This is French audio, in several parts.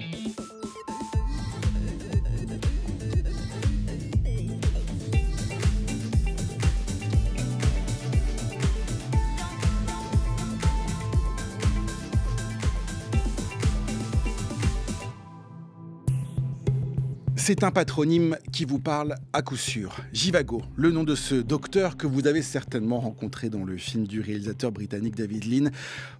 Thank you. C'est un patronyme qui vous parle à coup sûr. Jivago, le nom de ce docteur que vous avez certainement rencontré dans le film du réalisateur britannique David Lean.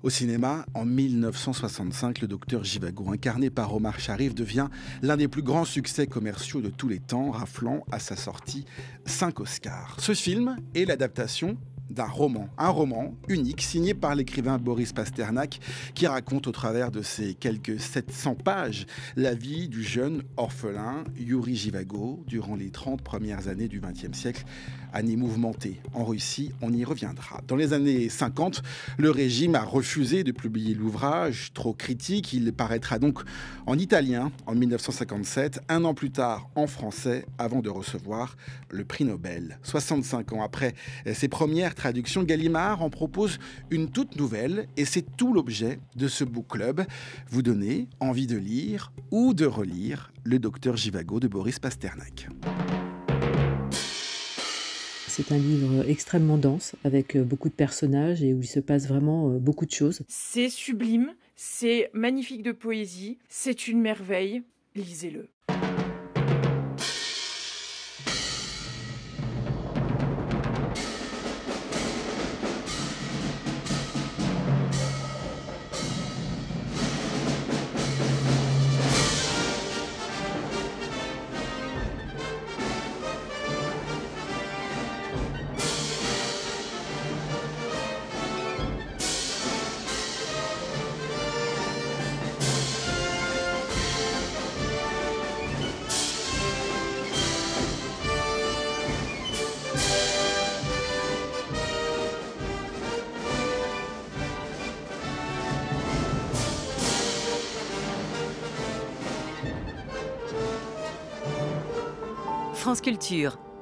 Au cinéma, en 1965, le docteur Jivago, incarné par Omar Sharif, devient l'un des plus grands succès commerciaux de tous les temps, raflant à sa sortie 5 Oscars. Ce film est l'adaptation d'un roman, un roman unique signé par l'écrivain Boris Pasternak qui raconte au travers de ses quelques 700 pages la vie du jeune orphelin Yuri Givago durant les 30 premières années du XXe siècle ni mouvementées. en Russie, on y reviendra. Dans les années 50, le régime a refusé de publier l'ouvrage, trop critique, il paraîtra donc en italien en 1957, un an plus tard en français, avant de recevoir le prix Nobel. 65 ans après ses premières traductions, Gallimard en propose une toute nouvelle et c'est tout l'objet de ce book club, vous donner envie de lire ou de relire le docteur Givago de Boris Pasternak. C'est un livre euh, extrêmement dense, avec euh, beaucoup de personnages et où il se passe vraiment euh, beaucoup de choses. C'est sublime, c'est magnifique de poésie, c'est une merveille. Lisez-le.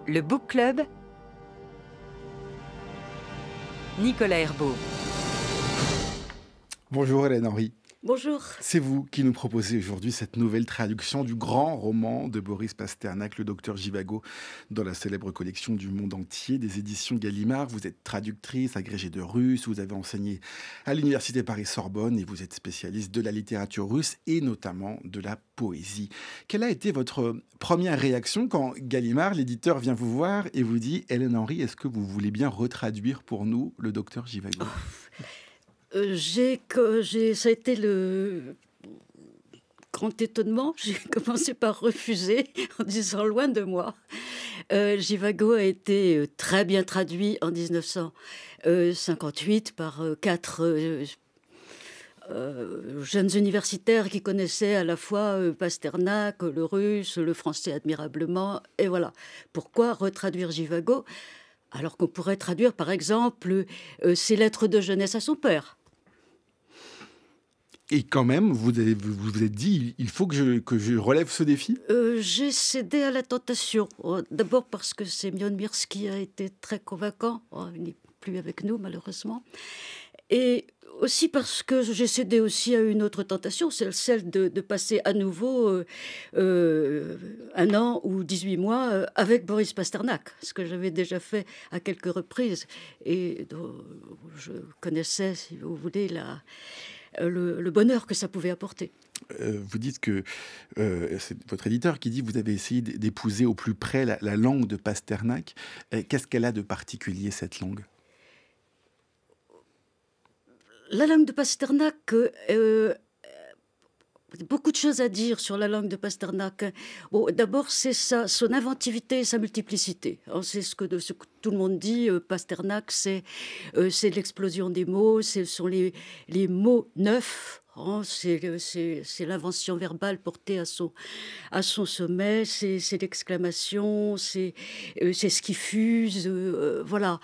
le Book Club, Nicolas Herbeau. Bonjour Hélène Henry. Bonjour. C'est vous qui nous proposez aujourd'hui cette nouvelle traduction du grand roman de Boris Pasternak, le docteur Givago, dans la célèbre collection du monde entier des éditions Gallimard. Vous êtes traductrice, agrégée de russe, vous avez enseigné à l'université Paris-Sorbonne et vous êtes spécialiste de la littérature russe et notamment de la poésie. Quelle a été votre première réaction quand Gallimard, l'éditeur, vient vous voir et vous dit Hélène Henry, est-ce que vous voulez bien retraduire pour nous le docteur Givago oh. Euh, j'ai que j'ai ça a été le grand étonnement. J'ai commencé par refuser en disant loin de moi. Euh, Givago a été euh, très bien traduit en 1958 euh, par quatre jeunes universitaires qui connaissaient à la fois Pasternak, le russe, le français admirablement, et voilà. Pourquoi retraduire Givago alors qu'on pourrait traduire par exemple ses lettres de jeunesse à son père et quand même, vous vous, êtes dit, il faut que je, relève ce défi euh, J'ai cédé à la tentation. Euh, d'abord parce que Semyon Mirsky a été très convaincant. Euh, il n'est plus avec nous, malheureusement. Et aussi parce que j'ai cédé aussi à une autre tentation, celle, celle de, passer à nouveau un an ou 18 mois avec Boris Pasternak, ce que j'avais déjà fait à quelques reprises et je connaissais, si vous voulez, la, euh, le, bonheur que ça pouvait apporter. Euh, vous dites que euh, c'est votre éditeur qui dit que vous avez essayé d'épouser au plus près la, langue de Pasternak. Qu'est-ce qu'elle a de particulier cette langue La langue de Pasternak, beaucoup de choses à dire sur la langue de Pasternak. Bon, D'abord, c'est son inventivité et sa multiplicité. Hein, c'est ce, que, tout le monde dit. Euh, Pasternak, euh, c'est l'explosion des mots, ce sont les, les mots neufs hein, euh, c'est l'invention verbale portée à son, à son sommet, c'est l'exclamation, c'est ce qui fuse, voilà.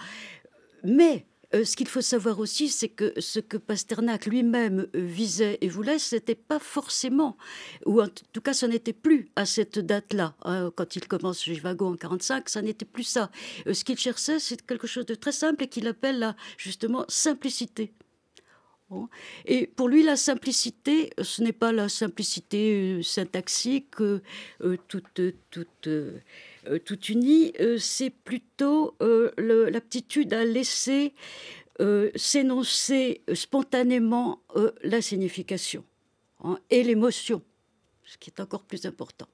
Mais euh, ce qu'il faut savoir aussi, c'est que ce que Pasternak lui-même euh, visait et voulait, n'était pas forcément, ou en tout cas, ce n'était plus à cette date-là. Hein, quand il commence Givago en 45, ça n'était plus ça. Euh, ce qu'il cherchait, c'est quelque chose de très simple et qu'il appelle justement, simplicité. Et pour lui, la simplicité, ce n'est pas la simplicité syntaxique, toute, toute euh, tout unis, euh, c'est plutôt euh, l'aptitude à laisser s'énoncer spontanément la signification hein, et l'émotion, ce qui est encore plus important.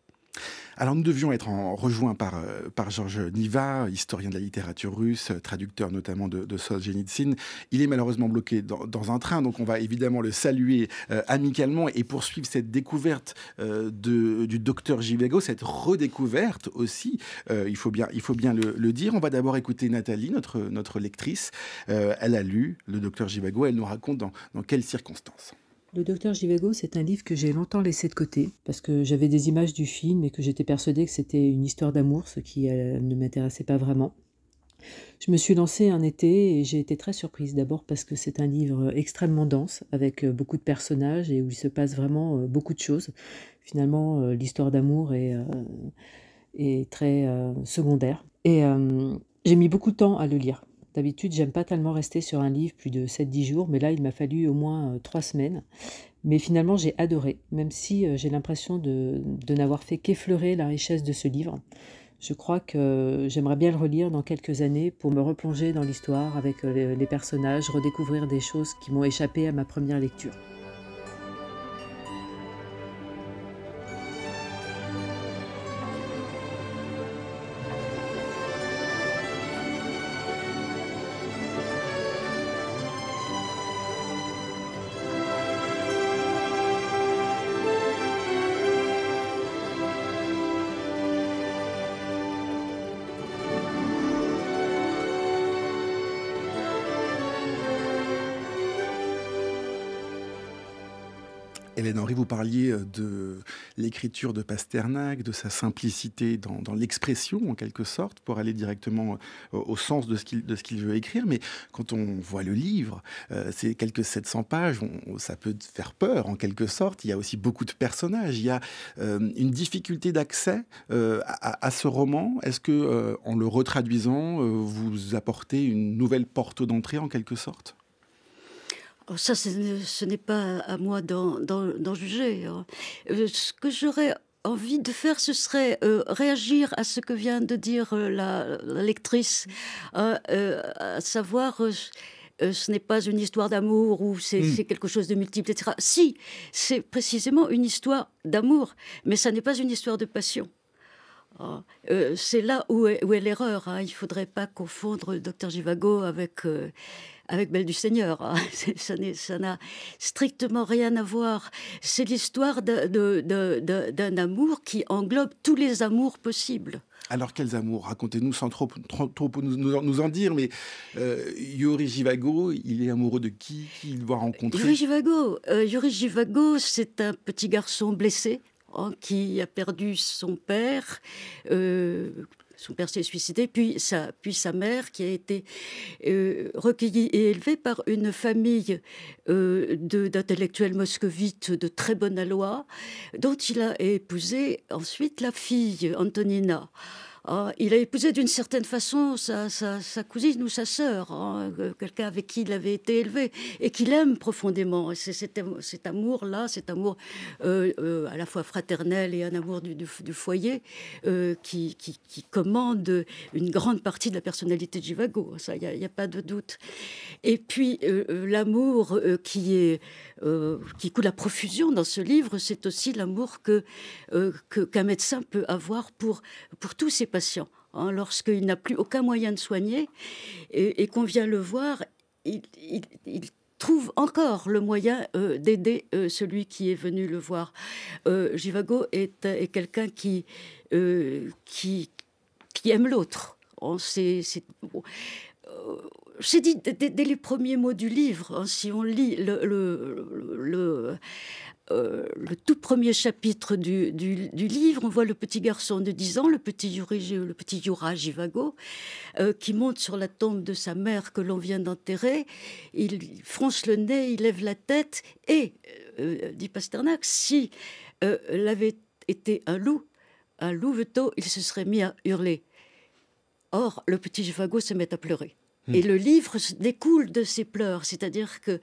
Alors nous devions être rejoints par, euh, par Georges Niva, historien de la littérature russe, traducteur notamment de, de Solzhenitsyn. Il est malheureusement bloqué dans, un train, donc on va évidemment le saluer euh, amicalement et poursuivre cette découverte euh, du docteur Givago, cette redécouverte aussi, il faut bien, le, dire. On va d'abord écouter Nathalie, notre, lectrice. elle a lu le docteur Givago, elle nous raconte dans quelles circonstances. Le docteur Givago, c'est un livre que j'ai longtemps laissé de côté parce que j'avais des images du film et que j'étais persuadée que c'était une histoire d'amour, ce qui euh, ne m'intéressait pas vraiment. Je me suis lancée un été et j'ai été très surprise d'abord parce que c'est un livre extrêmement dense avec euh, beaucoup de personnages et où il se passe vraiment euh, beaucoup de choses. Finalement, l'histoire d'amour est, très secondaire. Et j'ai mis beaucoup de temps à le lire. D'habitude, j'aime pas tellement rester sur un livre plus de 7-10 jours, mais là, il m'a fallu au moins 3 euh, semaines. Mais finalement, j'ai adoré, même si euh, j'ai l'impression de, de n'avoir fait qu'effleurer la richesse de ce livre. Je crois que j'aimerais bien le relire dans quelques années pour me replonger dans l'histoire avec euh, les personnages, redécouvrir des choses qui m'ont échappé à ma première lecture. parliez euh, de l'écriture de Pasternak, de sa simplicité dans, l'expression en quelque sorte, pour aller directement euh, au, sens de ce qu'il veut écrire. Mais quand on voit le livre, euh, c'est quelques 700 pages, ça peut faire peur en quelque sorte. Il y a aussi beaucoup de personnages, il y a une difficulté d'accès à, ce roman. Est-ce que en le retraduisant, vous apportez une nouvelle porte d'entrée en quelque sorte Oh, ça, ce n'est pas à moi d'en juger. Hein. Euh, ce que j'aurais envie de faire, ce serait euh, réagir à ce que vient de dire euh, la, lectrice, hein, à savoir... ce n'est pas une histoire d'amour ou c'est hmm. quelque chose de multiple, etc. Si, c'est précisément une histoire d'amour, mais ça n'est pas une histoire de passion. Hein. c'est là où est, l'erreur. Il ne faudrait pas confondre le Docteur Givago avec avec Belle du Seigneur. Ça n'a strictement rien à voir. C'est l'histoire d'un amour qui englobe tous les amours possibles. Alors quels amours Racontez-nous sans trop, trop, nous, en dire, mais euh, Yuri Givago, il est amoureux de qui, qui il va rencontrer euh, Yuri Givago, c'est un petit garçon blessé hein, qui a perdu son père, euh, son père s'est suicidé, puis sa, mère qui a été euh, recueillie et élevée par une famille euh, d'intellectuels moscovites de très bonne alloi dont il a épousé ensuite la fille, Antonina. Ah, il a épousé d'une certaine façon sa, cousine ou sa sœur, hein, quelqu'un avec qui il avait été élevé et qu'il aime profondément. Et c'est cet, amour-là, cet amour euh, euh, à la fois fraternel et un amour du, foyer euh, qui, commande une grande partie de la personnalité de Givago. Ça, il n'y a, pas de doute. Et puis l'amour qui est qui coule à profusion dans ce livre, c'est aussi l'amour que qu'un médecin peut avoir pour pour tous ses patients Hein. Lorsqu'il n'a plus aucun moyen de soigner et, qu'on vient le voir, il, trouve encore le moyen euh, d'aider euh, celui qui est venu le voir. Euh, Givago est, quelqu'un qui, qui, aime l'autre. On hein, sait' C'est dit dès, les premiers mots du livre, hein, si on lit le, le, euh, le tout premier chapitre du, livre, on voit le petit garçon de 10 ans, le petit le Yura euh, qui monte sur la tombe de sa mère que l'on vient d'enterrer. Il fronce le nez, il lève la tête et, euh, dit Pasternak, si l'avait été un loup, un louveteau, il se serait mis à hurler. Or, le petit Jivago se met à pleurer. Mm. Et le livre découle de ces pleurs, c'est-à-dire que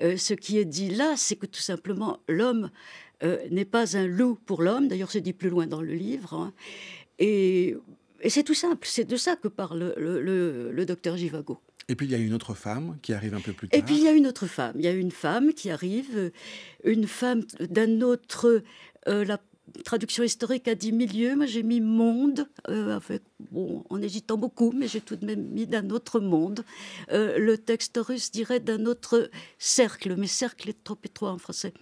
euh, ce qui est dit là, c'est que tout simplement l'homme euh, n'est pas un loup pour l'homme, d'ailleurs c'est dit plus loin dans le livre, hein. et, c'est tout simple, c'est de ça que parle le, docteur Givago. Et puis il y a une autre femme qui arrive un peu plus tard. Et puis il y a une autre femme. Il y a une femme qui arrive, euh, une femme d'un autre, traduction historique a dit milieu, moi j'ai mis monde, euh, bon, en hésitant beaucoup, mais j'ai tout de même mis d'un autre monde. Euh, le texte russe dirait d'un autre cercle, mais cercle est trop étroit en français.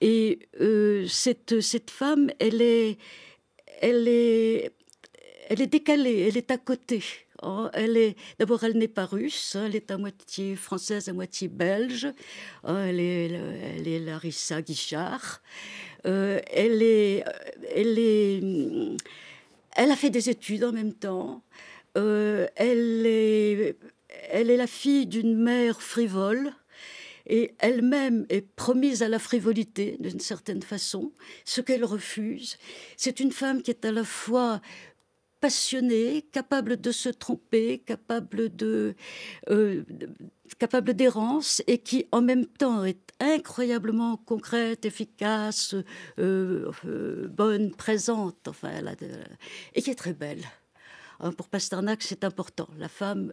Et euh, cette, cette femme, elle est, elle, est, elle est décalée, elle est à côté. Oh, elle est d'abord, elle n'est pas russe. Hein, elle est à moitié française, à moitié belge. Oh, elle est, elle est Larissa Guichard. Euh, elle, est, euh, elle, est, euh, elle a fait des études en même temps. elle, est, elle est la fille d'une mère frivole et elle-même est promise à la frivolité d'une certaine façon, ce qu'elle refuse. C'est une femme qui est à la fois passionnée, capable de se tromper, capable de, euh, capable d'errance et qui en même temps est incroyablement concrète, efficace, euh, euh, bonne, présente, enfin, et qui est très belle. Hein, pour Pasternak, c'est important. La femme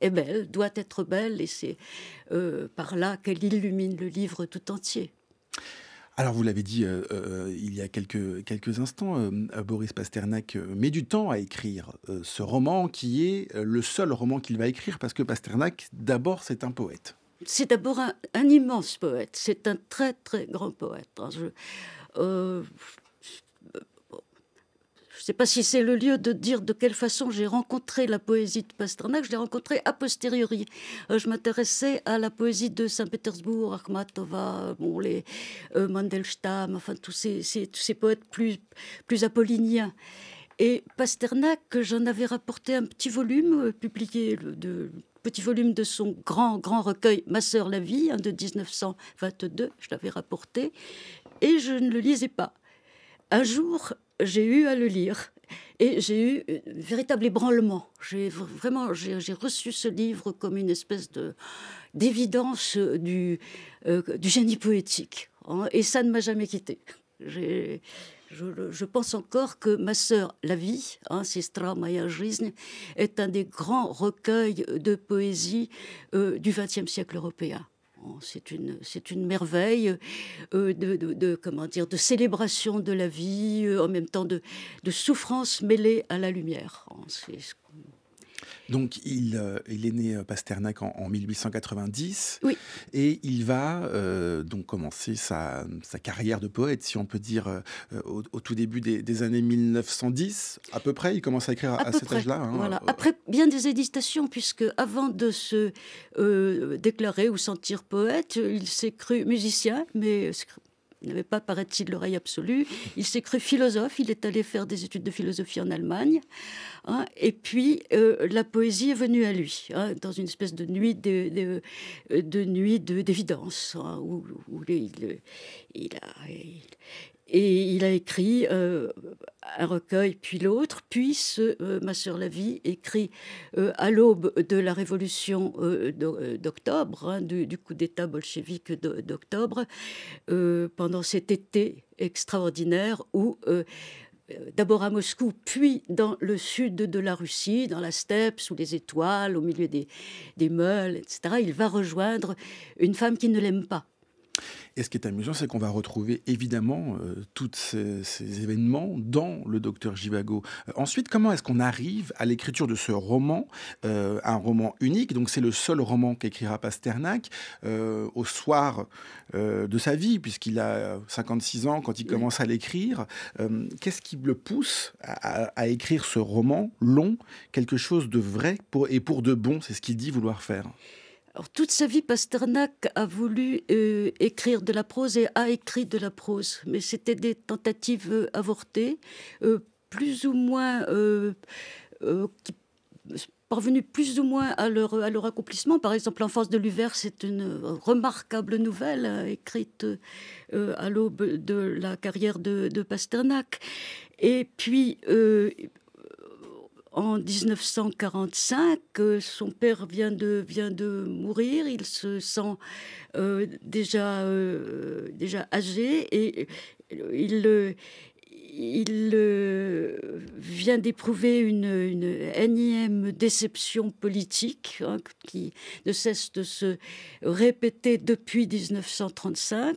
est belle, doit être belle, et c'est par là qu'elle illumine le livre tout entier. Alors vous l'avez dit euh, euh, il y a quelques, quelques instants, euh, Boris Pasternak met du temps à écrire ce roman qui est le seul roman qu'il va écrire parce que Pasternak, d'abord, c'est un poète. C'est d'abord un, immense poète, c'est un très très grand poète je ne sais pas si c'est le lieu de dire de quelle façon j'ai rencontré la poésie de Pasternak, je l'ai rencontrée a posteriori. Euh, je m'intéressais à la poésie de Saint-Pétersbourg, Akhmatova, bon, les, euh, Mandelstam, enfin tous ces, ces poètes plus, plus apolliniens. Et Pasternak, j'en avais rapporté un petit volume, euh, publié le petit volume de son grand, grand recueil Ma sœur la vie, hein, de 1922, je l'avais rapporté, et je ne le lisais pas. Un jour, j'ai eu à le lire. Et j'ai eu un véritable ébranlement. J'ai vraiment, j'ai reçu ce livre comme une espèce de d'évidence du, euh, génie poétique. Hein, et ça ne m'a jamais quitté. Je, pense encore que ma sœur La Vie, c'est hein, Sistra Maya est un des grands recueils de poésie euh, du XXe siècle européen. Oh, c'est une, c'est une merveille euh, euh, de, comment dire, de célébration de la vie, euh, en même temps de, de souffrance mêlée à la lumière. Oh, donc euh, il, est né euh, Pasternak en, 1890 oui. et il va euh, donc commencer sa, carrière de poète, si on peut dire, au, tout début des, années 1910 à peu près. Il commence à écrire à, cet âge-là. Hein, voilà. Après bien des hésitations, puisque avant de se déclarer ou sentir poète, il s'est cru musicien, mais il n'avait pas, paraît-il, l'oreille absolue. Il s'est cru philosophe, il est allé faire des études de philosophie en Allemagne. Hein. et puis, euh, la poésie est venue à lui, hein, dans une espèce de nuit de, de, euh, de d'évidence, hein, où, il, a, et il a écrit euh, un recueil, puis l'autre, puis ce, euh, Ma sœur la vie écrit euh, à l'aube de la révolution d'octobre, hein, du, coup d'État bolchevique d'octobre, pendant cet été extraordinaire où d'abord à Moscou, puis dans le sud de la Russie, dans la steppe, sous les étoiles, au milieu des, des meules, etc., il va rejoindre une femme qui ne l'aime pas. Et ce qui est amusant, c'est qu'on va retrouver évidemment euh, tous ces, événements dans le docteur Givago. Euh, ensuite, comment est-ce qu'on arrive à l'écriture de ce roman, euh, un roman unique Donc c'est le seul roman qu'écrira Pasternak au soir de sa vie, puisqu'il a 56 ans quand il commence à l'écrire. Qu'est-ce qui le pousse à, écrire ce roman long, quelque chose de vrai pour, et pour de bon C'est ce qu'il dit vouloir faire toute sa vie, Pasternak a voulu euh, écrire de la prose et a écrit de la prose, mais c'était des tentatives euh, avortées, euh, plus ou moins parvenues plus ou moins à leur, accomplissement. Par exemple, l'enfance de l'hiver », c'est une remarquable nouvelle écrite à l'aube de la carrière de, Pasternak. Et puis, en 1945, son père vient de, vient de mourir, il se sent euh, déjà, euh, déjà âgé et il, il euh, vient d'éprouver une, énième déception politique hein, qui ne cesse de se répéter depuis 1935.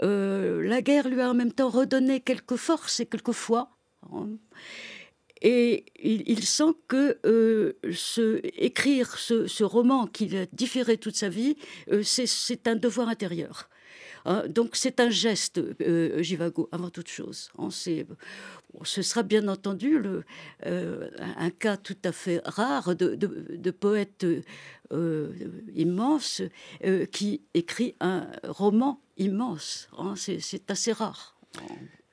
la guerre lui a en même temps redonné quelques forces et quelques foi. Hein. Et il, sent que euh, écrire ce, roman qu'il a différé toute sa vie, euh, c'est un devoir intérieur. Hein, donc c'est un geste, euh, Givago, avant toute chose. On sait, ce sera bien entendu le, un cas tout à fait rare de, poète immense qui écrit un roman immense. Hein, c'est assez rare.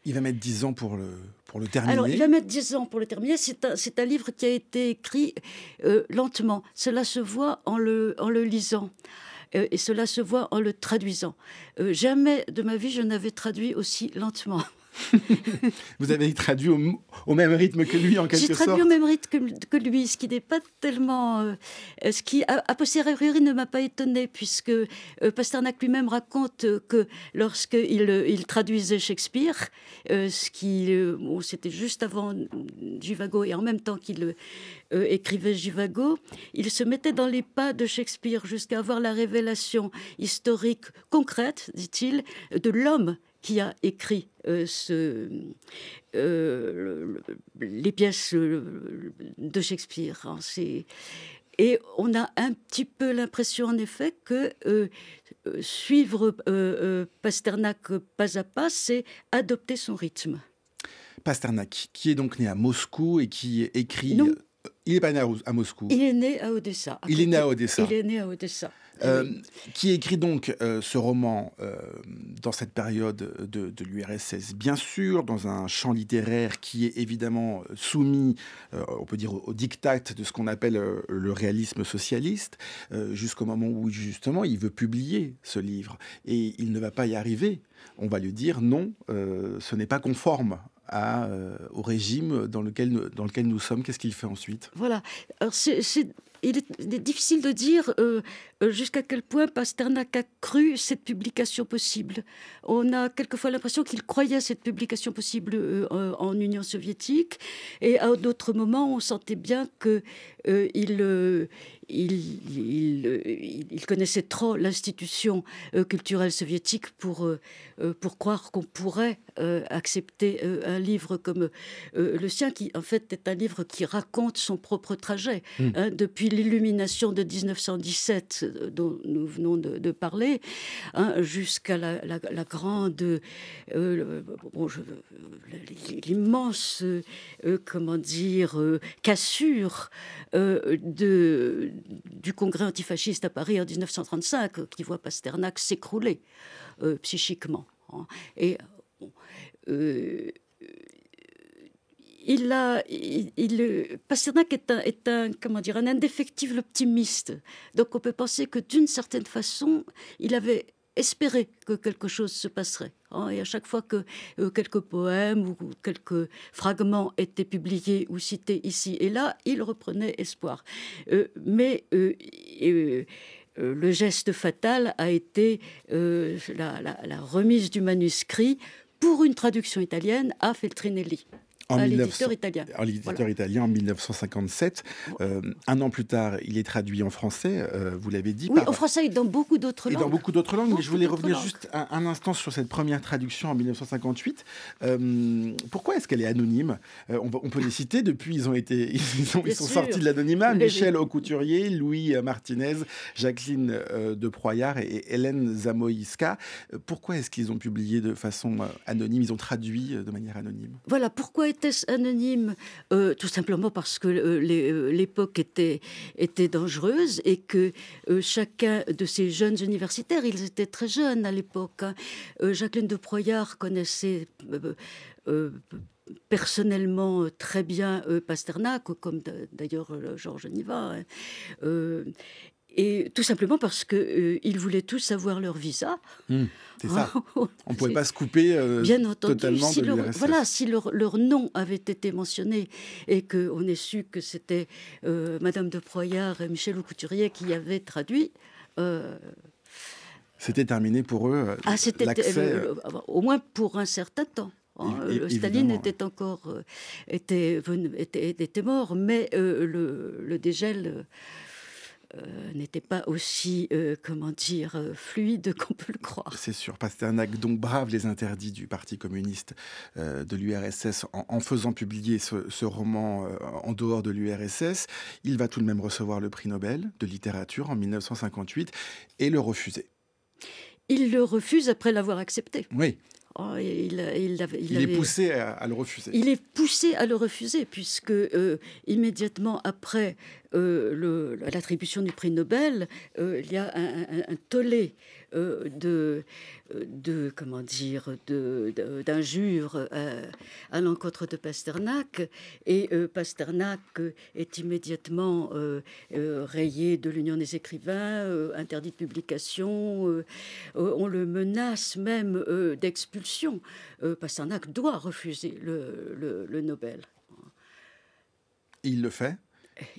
Il va mettre 10 ans pour le, pour le terminer. Alors, il va mettre 10 ans pour le terminer. C'est un, livre qui a été écrit euh, lentement. Cela se voit en le, en le lisant. Euh, et cela se voit en le traduisant. Euh, jamais de ma vie, je n'avais traduit aussi lentement. Vous avez traduit au, même rythme que lui, en quelque sorte. J'ai traduit au même rythme que, lui, ce qui n'est pas tellement, euh, ce qui a, posteriori ne m'a pas étonné, puisque euh, Pasternak lui-même raconte que lorsqu'il euh, traduisait Shakespeare, ce qui, c'était juste avant Givago et en même temps qu'il écrivait Givago, il se mettait dans les pas de Shakespeare jusqu'à avoir la révélation historique concrète, dit-il, de l'homme qui a écrit euh, ce, euh, les pièces euh, de Shakespeare. Hein, et on a un petit peu l'impression, en effet, que suivre Pasternak pas à pas, c'est adopter son rythme. Pasternak, qui est donc né à Moscou et qui écrit... Il n'est pas né à Moscou. Il est né à Odessa. il est né à Odessa. Il est né à Odessa. Euh, qui écrit donc euh, ce roman euh, dans cette période de, l'URSS, bien sûr, dans un champ littéraire qui est évidemment soumis, on peut dire, au, au diktat de ce qu'on appelle le réalisme socialiste, jusqu'au moment où justement il veut publier ce livre. Et il ne va pas y arriver. On va lui dire non, ce n'est pas conforme à, euh, au régime dans lequel, dans lequel nous sommes, qu'est-ce qu'il fait ensuite Voilà. Alors, c'est il est difficile de dire euh, euh, jusqu'à quel point Pasternak a cru cette publication possible. On a quelquefois l'impression qu'il croyait cette publication possible euh, en Union soviétique, et à d'autres moments, on sentait bien que il, il, connaissait trop l'institution culturelle soviétique pour, pour croire qu'on pourrait accepter un livre comme le sien, qui en fait est un livre qui raconte son propre trajet. Hmm. Hein, depuis l'illumination de 1917 euh, dont nous venons de, parler, hein, jusqu'à la, grande, euh, l'immense, euh, comment dire, cassure de, du Congrès antifasciste à Paris en 1935, qui voit Pasternak s'écrouler psychiquement. Hein. et il a, il, Pasternak est un, comment dire, un indéfectible optimiste. Donc on peut penser que d'une certaine façon, il avait espéré que quelque chose se passerait. Hein. et à chaque fois que euh, quelques poèmes ou quelques fragments étaient publiés ou cités ici et là, il reprenait espoir. Euh, mais euh, le geste fatal a été la remise du manuscrit pour une traduction italienne à Feltrinelli en l'éditeur italien. italien. en 1957. Euh, un an plus tard, il est traduit en français, euh, vous l'avez dit. Oui, en français et dans beaucoup d'autres langues. Et dans beaucoup d'autres langues, mais je voulais revenir juste un, un, instant sur cette première traduction en 1958. Euh, pourquoi est-ce qu'elle est anonyme on, on, peut les citer depuis, ils, ont été, ils, sont sortis de l'anonymat. Michel Aucouturier, Louis Martinez, Jacqueline de Proyard et Hélène Zamoïska. Pourquoi est-ce qu'ils ont publié de façon anonyme Ils ont traduit de manière anonyme Voilà, pourquoi anonyme, euh, tout simplement parce que euh, euh, l'époque était, était dangereuse et que chacun de ces jeunes universitaires, ils étaient très jeunes à l'époque. Hein, Jacqueline de Proyard connaissait personnellement très bien Pasternak, comme d'ailleurs Georges Niva. Hein, et tout simplement parce que euh, voulaient tous avoir leur visa. Hmm, c'est ça. on ne pouvait pas se couper euh, totalement de leur, Voilà, si leur, nom avait été mentionné et qu'on ait su que c'était euh, Madame de Proyard et Michel Couturier qui avaient traduit. c'était terminé pour eux. Ah, c'était au moins pour un certain temps. Hein. Staline était encore était, était, mort, mais le, dégel euh, n'était pas aussi, euh, comment dire, euh, fluide qu'on peut le croire. C'est sûr, Pasternak donc brave les interdits du Parti communiste de l'URSS en, faisant publier ce roman en dehors de l'URSS. Il va tout de même recevoir le prix Nobel de littérature en 1958 et le refuser il le refuse après l'avoir accepté. Oui. Oh, il, il, est poussé à, le refuser. Il est poussé à le refuser, puisque euh, immédiatement après euh, l'attribution du prix Nobel, euh, il y a un tollé euh, de, euh, de, comment dire, d'injures de, euh, à l'encontre de Pasternak. Et Pasternak est immédiatement rayé de l'Union des écrivains, interdit de publication. on le menace même d'expulsion. Pasternak doit refuser le, le Nobel. Il le fait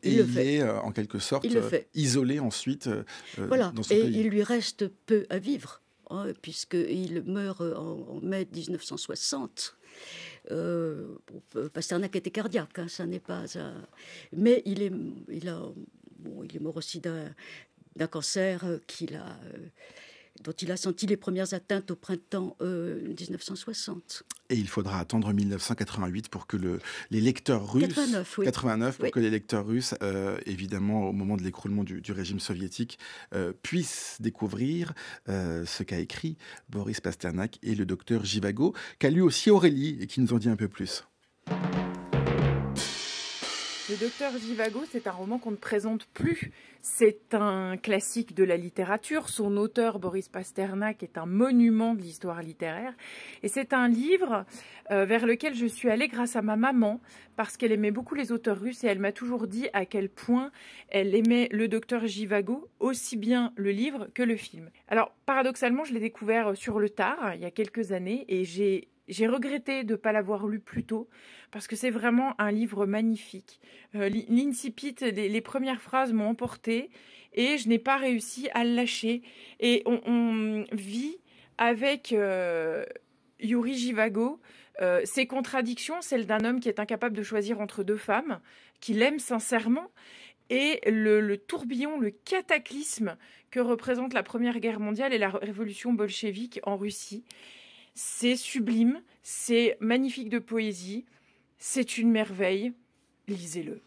il, est euh, en quelque sorte euh, isolé ensuite. Euh, voilà, et il lui reste peu à vivre, hein, puisqu'il meurt en, mai 1960. Euh, a un était cardiaque, hein, ça n'est pas Mais il est, il, a, bon, il est mort aussi d'un cancer qu'il a dont il a senti les premières atteintes au printemps 1960. Euh, et il faudra attendre 1988 pour que le, les lecteurs russes... 89, pour que les lecteurs russes, euh, évidemment, au moment de l'écroulement du, régime soviétique, euh, puissent découvrir ce qu'a écrit Boris Pasternak et le docteur Givago, qu'a lu aussi Aurélie et qui nous en dit un peu plus. Le docteur Givago, c'est un roman qu'on ne présente plus. C'est un classique de la littérature. Son auteur, Boris Pasternak, est un monument de l'histoire littéraire. Et c'est un livre euh, vers lequel je suis allée grâce à ma maman, parce qu'elle aimait beaucoup les auteurs russes et elle m'a toujours dit à quel point elle aimait le docteur Givago, aussi bien le livre que le film. Alors, paradoxalement, je l'ai découvert sur le tard, il y a quelques années, et j'ai j'ai regretté de ne pas l'avoir lu plus tôt parce que c'est vraiment un livre magnifique. Euh, l'incipit, les, premières phrases m'ont emporté et je n'ai pas réussi à le lâcher. Et on, vit avec euh, Yuri Givago euh, ses contradictions, celle d'un homme qui est incapable de choisir entre deux femmes, qu'il aime sincèrement, et le, tourbillon, le cataclysme que représente la Première Guerre mondiale et la révolution bolchevique en Russie. C'est sublime, c'est magnifique de poésie, c'est une merveille. Lisez-le.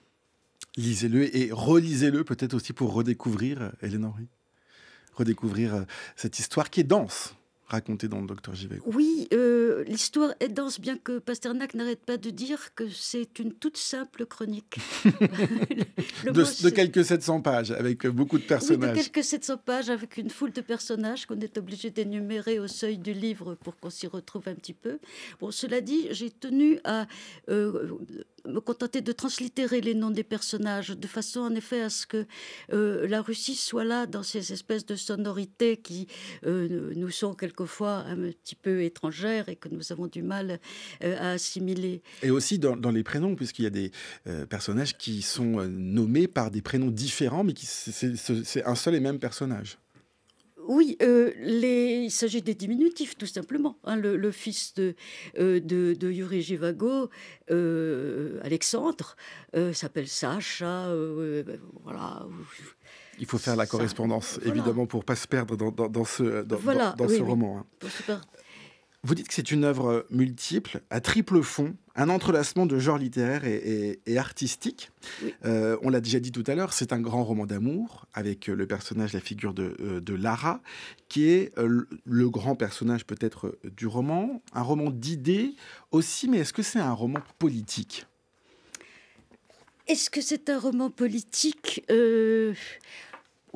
Lisez-le et relisez-le peut-être aussi pour redécouvrir Hélène Henry. Redécouvrir euh, cette histoire qui est dense, raconté dans le Docteur Givet. Oui, euh, l'histoire est dense, bien que Pasternak n'arrête pas de dire que c'est une toute simple chronique. de, quelques 700 pages, avec beaucoup de personnages. Oui, de quelques 700 pages, avec une foule de personnages qu'on est obligé d'énumérer au seuil du livre pour qu'on s'y retrouve un petit peu. Bon, cela dit, j'ai tenu à... Euh, me contenter de translittérer les noms des personnages, de façon en effet à ce que euh, la Russie soit là dans ces espèces de sonorités qui euh, nous sont quelquefois un petit peu étrangères et que nous avons du mal euh, à assimiler. Et aussi dans, les prénoms, puisqu'il y a des personnages qui sont nommés par des prénoms différents, mais qui c'est un seul et même personnage. Oui, euh, il s'agit des diminutifs, tout simplement. Hein. le, fils de, euh, Yuri Givago, euh, Alexandre, s'appelle Sacha. Il faut faire la correspondance, évidemment, pour ne pas se perdre dans, ce, dans, dans ce roman. Vous dites que c'est une œuvre multiple, à triple fond, un entrelacement de genres littéraires et, et, artistiques. Euh, on l'a déjà dit tout à l'heure, c'est un grand roman d'amour avec euh, le personnage, la figure de, euh, Lara, qui est le grand personnage peut-être du roman. Un roman d'idées aussi, mais est-ce que c'est un roman politique est-ce que c'est un roman politique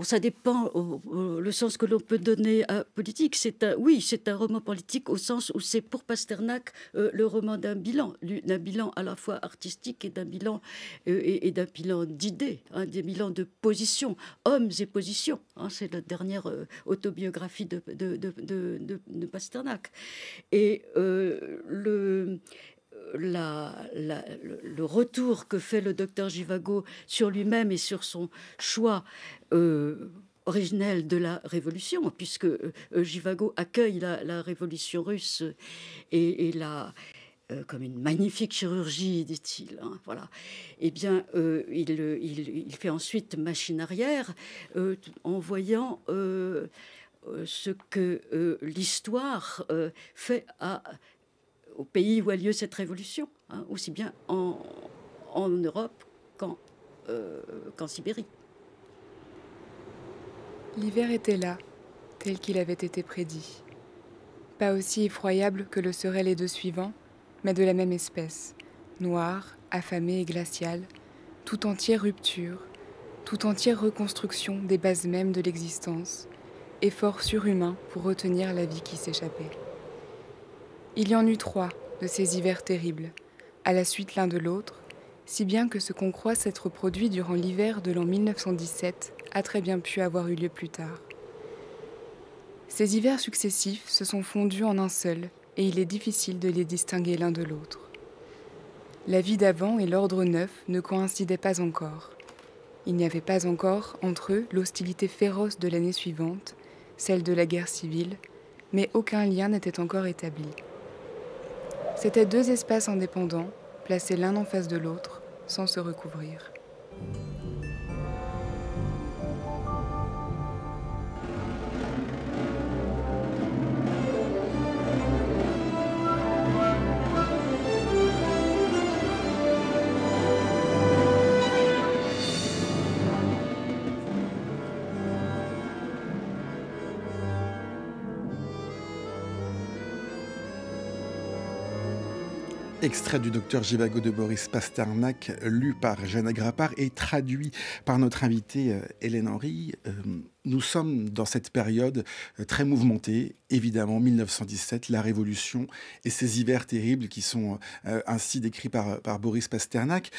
ça dépend euh, euh, le sens que l'on peut donner à politique. C'est oui, c'est un roman politique au sens où c'est pour Pasternak euh, le roman d'un bilan, d'un bilan à la fois artistique et d'un bilan et, d'un bilan d'idées, hein, des bilans de positions, hommes et positions. Hein. c'est la dernière autobiographie de de, de, Pasternak. Et le le retour que fait le docteur Givago sur lui-même et sur son choix euh, originel de la révolution, puisque euh, Givago accueille la, révolution russe et, la euh, comme une magnifique chirurgie, dit-il. Hein, voilà. et eh bien, il, il, fait ensuite machine arrière en voyant ce que l'histoire fait à pays où a lieu cette révolution, hein, aussi bien en, Europe euh, qu'en Sibérie. L'hiver était là, tel qu'il avait été prédit. Pas aussi effroyable que le seraient les deux suivants, mais de la même espèce, noir, affamé et glacial, tout entière rupture, tout entière reconstruction des bases mêmes de l'existence, effort surhumain pour retenir la vie qui s'échappait. Il y en eut trois de ces hivers terribles, à la suite l'un de l'autre, si bien que ce qu'on croit s'être produit durant l'hiver de l'an 1917 a très bien pu avoir eu lieu plus tard. Ces hivers successifs se sont fondus en un seul, et il est difficile de les distinguer l'un de l'autre. La vie d'avant et l'ordre neuf ne coïncidaient pas encore. Il n'y avait pas encore entre eux l'hostilité féroce de l'année suivante, celle de la guerre civile, mais aucun lien n'était encore établi. C'étaient deux espaces indépendants, placés l'un en face de l'autre, sans se recouvrir. Extrait du docteur Givago de Boris Pasternak, lu par Jeanne Agrapard et traduit par notre invitée euh, Hélène Henry. Euh, nous sommes dans cette période euh, très mouvementée, évidemment 1917, la Révolution et ces hivers terribles qui sont ainsi décrits par, Boris Pasternak.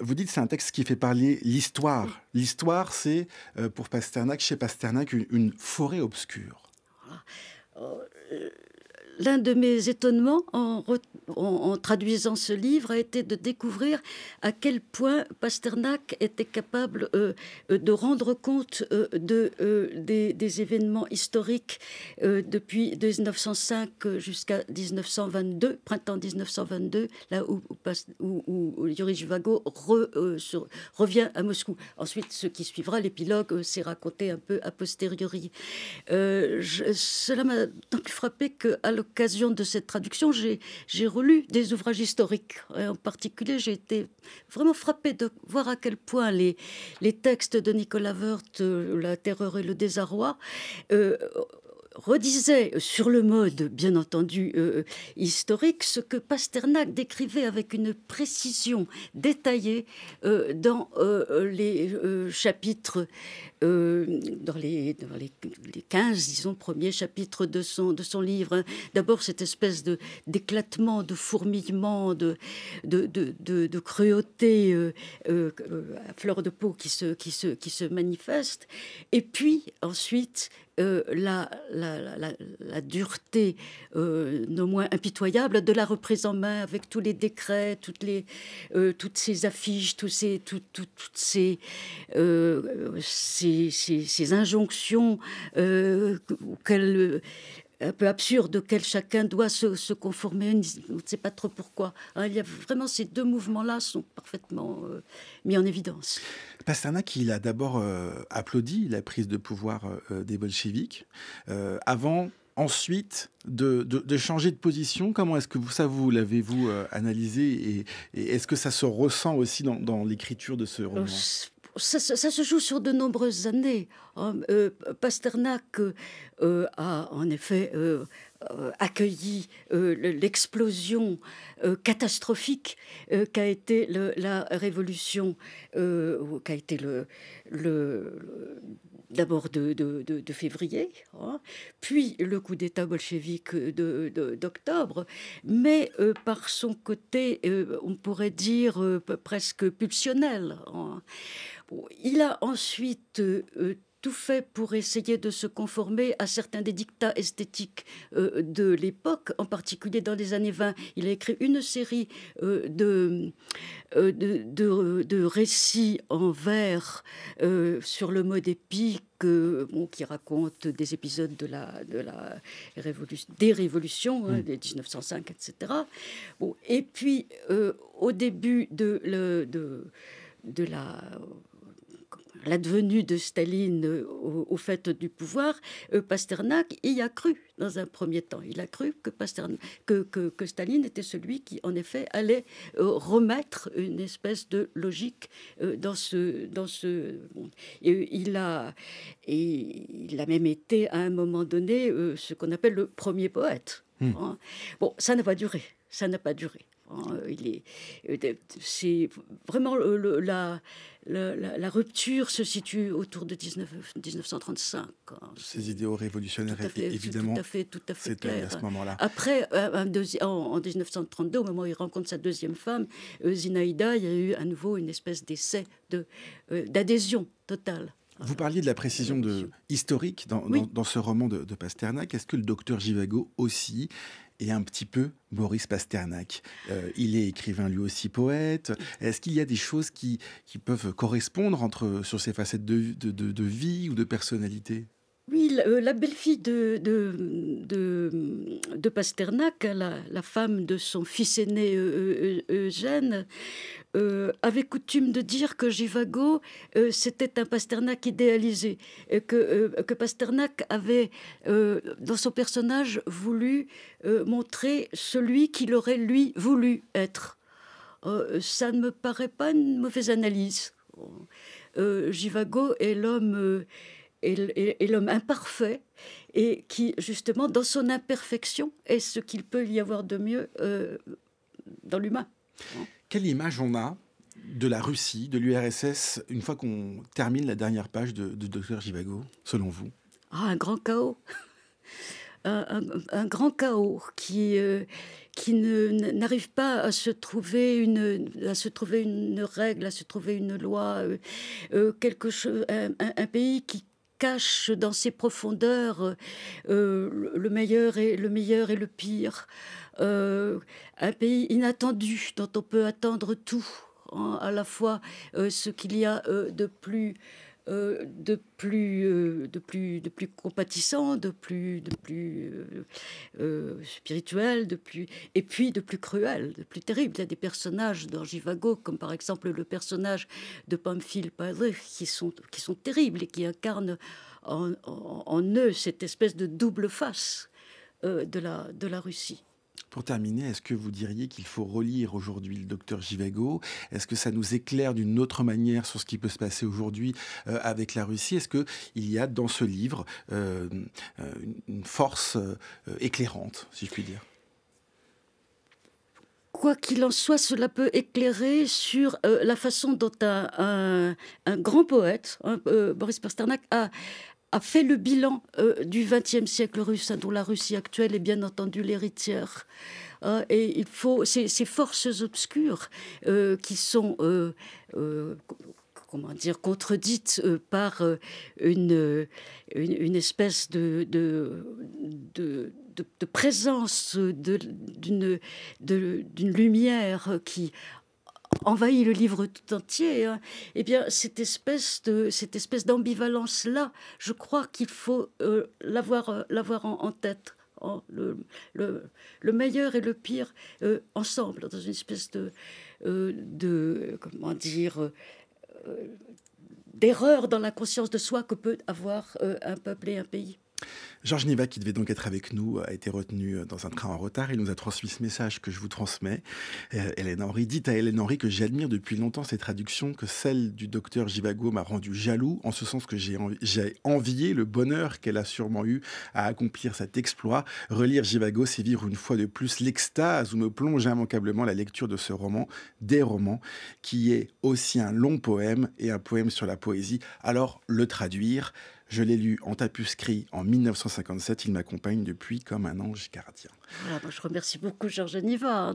Vous dites c'est un texte qui fait parler l'histoire. L'histoire, c'est pour Pasternak, chez Pasternak, une, forêt obscure. Ah, l'un de mes étonnements en, en, traduisant ce livre a été de découvrir à quel point Pasternak était capable euh, euh, de rendre compte euh, de, des, événements historiques depuis 1905 jusqu'à 1922, printemps 1922, là où, où, où, Yuri revient à Moscou. Ensuite, ce qui suivra, l'épilogue, s'est raconté un peu a posteriori. cela m'a tant plus frappé que occasion de cette traduction, j'ai relu des ouvrages historiques. en particulier, j'ai été vraiment frappée de voir à quel point les, textes de Nicolas Werth, euh, La terreur et le désarroi, euh, redisait sur le mode, bien entendu, euh, euh, historique, ce que Pasternak décrivait avec une précision détaillée euh, dans, les, chapitres, dans les les, 15, disons, premiers chapitres de son, de son livre. D'abord, cette espèce de, d'éclatement, de fourmillement, de, de, cruauté à fleur de peau qui se, qui qui se manifeste. Et puis, ensuite, euh, la, la, la, dureté euh, non moins impitoyable de la reprise en main avec tous les décrets, toutes, les, euh, toutes ces affiches, tous ces, toutes ces, injonctions auxquelles un peu absurde auquel chacun doit se, conformer. On ne sait pas trop pourquoi. Hein. il y a vraiment ces deux mouvements-là sont parfaitement euh, mis en évidence. Pasternak, il a d'abord euh, applaudi la prise de pouvoir euh, des bolcheviks avant ensuite de, changer de position Comment est-ce que vous, ça, vous l'avez-vous analysé Et, est-ce que ça se ressent aussi dans, dans l'écriture de ce roman oh, ça, se joue sur de nombreuses années. Hein, euh, Pasternak euh, euh, a en effet accueilli l'explosion catastrophique qu'a été la révolution, qu'a été le, le, d'abord de, février, hein, puis le coup d'État bolchevique d'octobre, mais par son côté, on pourrait dire presque pulsionnel. Hein. Il a ensuite euh, euh, tout fait pour essayer de se conformer à certains des dictats esthétiques euh, de l'époque, en particulier dans les années 20. Il a écrit une série de, de, récits en vers sur le mode épique. Bon, qui raconte des épisodes de la, de la révolution, des révolutions, hein, mm. des 1905, etc. et puis, au début de, de, de la l'advenue de Staline au, fait du pouvoir, euh, Pasternak y a cru dans un premier temps. Il a cru que, que, Staline était celui qui, en effet, allait euh, remettre une espèce de logique euh, dans ce... Dans ce il, a, il a même été, à un moment donné, ce qu'on appelle le premier poète. Hmm. Hein. Bon, ça n'a pas duré. Ça n'a pas duré. Euh, il est, euh, c'est vraiment le, la, la, rupture se situe autour de 19, 1935. Hein. Ces idéaux révolutionnaires, évidemment, tout à fait, fait clair. ce moment-là. Après, euh, en, 1932, au moment où il rencontre sa deuxième femme, Zinaïda, il y a eu à nouveau une espèce d'essai de, d'adhésion totale. Vous parliez de la précision de, historique dans, ce roman de, de Pasternak. Est-ce que le docteur Givago aussi et un petit peu Boris Pasternak. Euh, il est écrivain, lui aussi poète. Est-ce qu'il y a des choses qui, peuvent correspondre entre, sur ces facettes de vie ou de personnalité oui, euh, la, belle-fille de, de, Pasternak, la, femme de son fils aîné Eugène, euh, avait coutume de dire que Givago, euh, c'était un Pasternak idéalisé, que, que Pasternak avait, dans son personnage, voulu montrer celui qu'il aurait, lui, voulu être. ça ne me paraît pas une mauvaise analyse. Givago est l'homme et, l'homme imparfait, et qui, justement, dans son imperfection, est ce qu'il peut y avoir de mieux euh, dans l'humain. Quelle image on a de la Russie, de l'URSS, une fois qu'on termine la dernière page de, Dr Givago, selon vous ah, un grand chaos un, grand chaos qui, euh, n'arrive pas à se, trouver une, à se trouver une règle, à se trouver une loi, euh, quelque chose, un, pays qui cache dans ses profondeurs euh, le, meilleur et, le meilleur et le pire. Euh, un pays inattendu dont on peut attendre tout, hein, à la fois euh, ce qu'il y a de plus euh, de, plus, euh, de, plus, de plus compatissant, de plus, de plus euh, spirituel, de plus, et puis de plus cruel, de plus terrible. Il y a des personnages dans Givago, comme par exemple le personnage de Pamphile Padre, qui sont, terribles et qui incarnent en, eux cette espèce de double face de, la, de la Russie. Pour terminer, est-ce que vous diriez qu'il faut relire aujourd'hui le docteur Givago Est-ce que ça nous éclaire d'une autre manière sur ce qui peut se passer aujourd'hui euh, avec la Russie Est-ce qu'il y a dans ce livre euh, euh, une force éclairante, si je puis dire Quoi qu'il en soit, cela peut éclairer sur la façon dont un, grand poète, Boris Pasternak, a, a fait le bilan euh, du du XXe siècle russe, hein, dont la Russie actuelle est bien entendu l'héritière. Euh, et il faut ces, forces obscures euh, qui sont comment dire, contredites par une, une, espèce de, de, de présence d'une lumière qui envahi le livre tout entier, et hein. eh bien, cette espèce de cette espèce d'ambivalence là, je crois qu'il faut euh, l'avoir euh, l'avoir en, tête. le, meilleur et le pire euh, ensemble, dans une espèce de, de comment dire, d'erreur dans la conscience de soi que peut avoir un peuple et un pays. Georges Niva, qui devait donc être avec nous, a été retenu euh, dans un train en retard. Il nous a transmis ce message que je vous transmets. Euh, Hélène Henry dit à Hélène Henry que j'admire depuis longtemps ses traductions, que celle du docteur Givago m'a rendu jaloux, en ce sens que j'ai envié le bonheur qu'elle a sûrement eu à accomplir cet exploit. Relire Givago, c'est vivre une fois de plus l'extase où me plonge immanquablement la lecture de ce roman, des romans, qui est aussi un long poème et un poème sur la poésie. Alors, le traduire, je l'ai lu en tapuscrit en 1957. Il m'accompagne depuis comme un ange gardien. je remercie beaucoup Georges Nivard hein,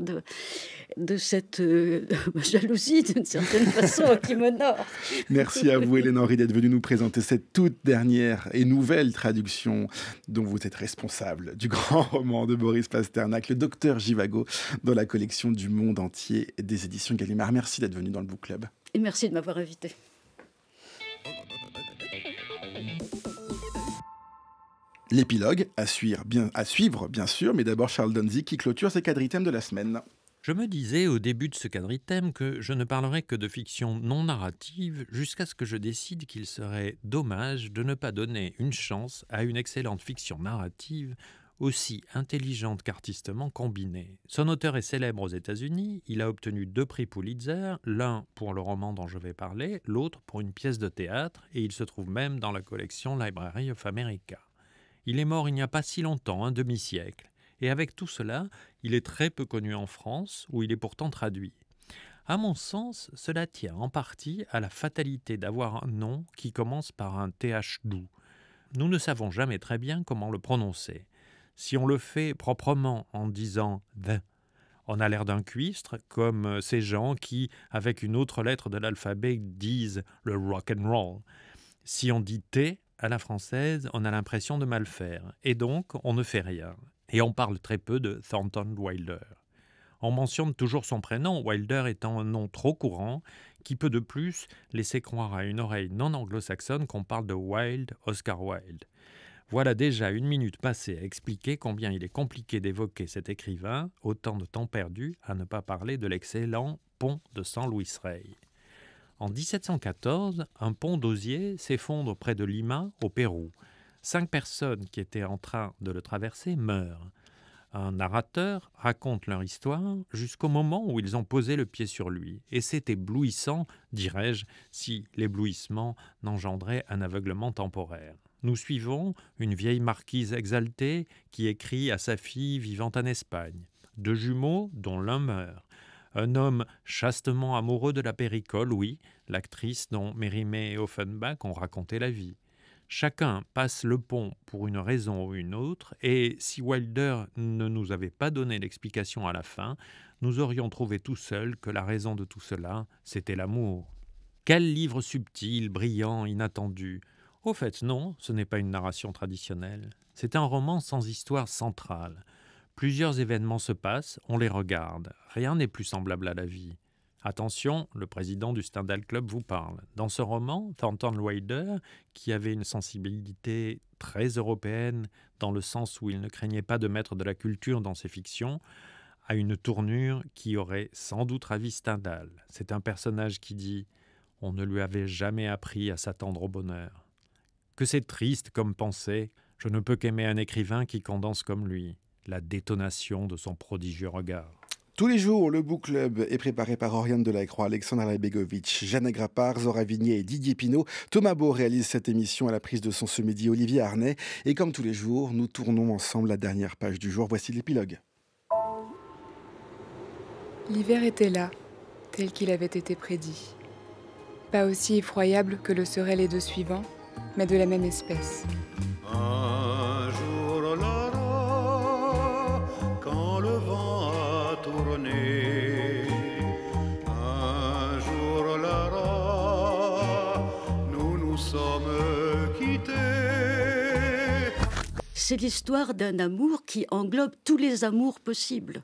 de, cette euh, jalousie, d'une certaine façon, qui m'honore. Merci à vous, Hélène Henry, d'être venue nous présenter cette toute dernière et nouvelle traduction dont vous êtes responsable du grand roman de Boris Pasternak, Le Docteur Givago, dans la collection du monde entier des éditions Gallimard. Merci d'être venu dans le Book Club. Et merci de m'avoir invité. L'épilogue, à suivre, bien, sûr, mais d'abord Charles Donzi qui clôture ses quadritèmes de la semaine. Je me disais au début de ce quadritème que je ne parlerais que de fiction non narrative jusqu'à ce que je décide qu'il serait dommage de ne pas donner une chance à une excellente fiction narrative aussi intelligente qu'artistement combinée. Son auteur est célèbre aux États-Unis, il a obtenu deux prix Pulitzer, l'un pour le roman dont je vais parler, l'autre pour une pièce de théâtre, et il se trouve même dans la collection Library of America. Il est mort il n'y a pas si longtemps, un demi-siècle, et avec tout cela, il est très peu connu en France, où il est pourtant traduit. À mon sens, cela tient en partie à la fatalité d'avoir un nom qui commence par un TH doux. Nous ne savons jamais très bien comment le prononcer. Si on le fait proprement en disant th », on a l'air d'un cuistre, comme ces gens qui, avec une autre lettre de l'alphabet, disent le rock and roll. Si on dit T, à la française, on a l'impression de mal faire, et donc on ne fait rien. Et on parle très peu de Thornton Wilder. On mentionne toujours son prénom, Wilder étant un nom trop courant, qui peut de plus laisser croire à une oreille non anglo-saxonne qu'on parle de Wilde, Oscar Wilde. Voilà déjà une minute passée à expliquer combien il est compliqué d'évoquer cet écrivain, autant de temps perdu à ne pas parler de l'excellent Pont de San Luis Rey. En 1714, un pont d'osier s'effondre près de Lima, au Pérou. Cinq personnes qui étaient en train de le traverser meurent. Un narrateur raconte leur histoire jusqu'au moment où ils ont posé le pied sur lui, et c'est éblouissant, dirais-je, si l'éblouissement n'engendrait un aveuglement temporaire. Nous suivons une vieille marquise exaltée qui écrit à sa fille vivant en Espagne. Deux jumeaux dont l'un meurt. Un homme chastement amoureux de la péricole, oui, l'actrice dont Mérimée et Offenbach ont raconté la vie. Chacun passe le pont pour une raison ou une autre, et si Wilder ne nous avait pas donné l'explication à la fin, nous aurions trouvé tout seuls que la raison de tout cela, c'était l'amour. Quel livre subtil, brillant, inattendu. Au fait, non, ce n'est pas une narration traditionnelle. C'est un roman sans histoire centrale. Plusieurs événements se passent, on les regarde. Rien n'est plus semblable à la vie. Attention, le président du Stendhal Club vous parle. Dans ce roman, Thornton Wilder, qui avait une sensibilité très européenne, dans le sens où il ne craignait pas de mettre de la culture dans ses fictions, a une tournure qui aurait sans doute ravi Stendhal. C'est un personnage qui dit On ne lui avait jamais appris à s'attendre au bonheur. Que c'est triste comme pensée, je ne peux qu'aimer un écrivain qui condense comme lui la détonation de son prodigieux regard. Tous les jours, le Book Club est préparé par Oriane Delacroix, Alexandre Lebegovic, Jeanne Grappard, Zora Vignier et Didier Pinault. Thomas Beau réalise cette émission à la prise de son ce midi, Olivier Arnay. Et comme tous les jours, nous tournons ensemble la dernière page du jour. Voici l'épilogue. L'hiver était là, tel qu'il avait été prédit. Pas aussi effroyable que le seraient les deux suivants, mais de la même espèce. c'est l'histoire d'un amour qui englobe tous les amours possibles.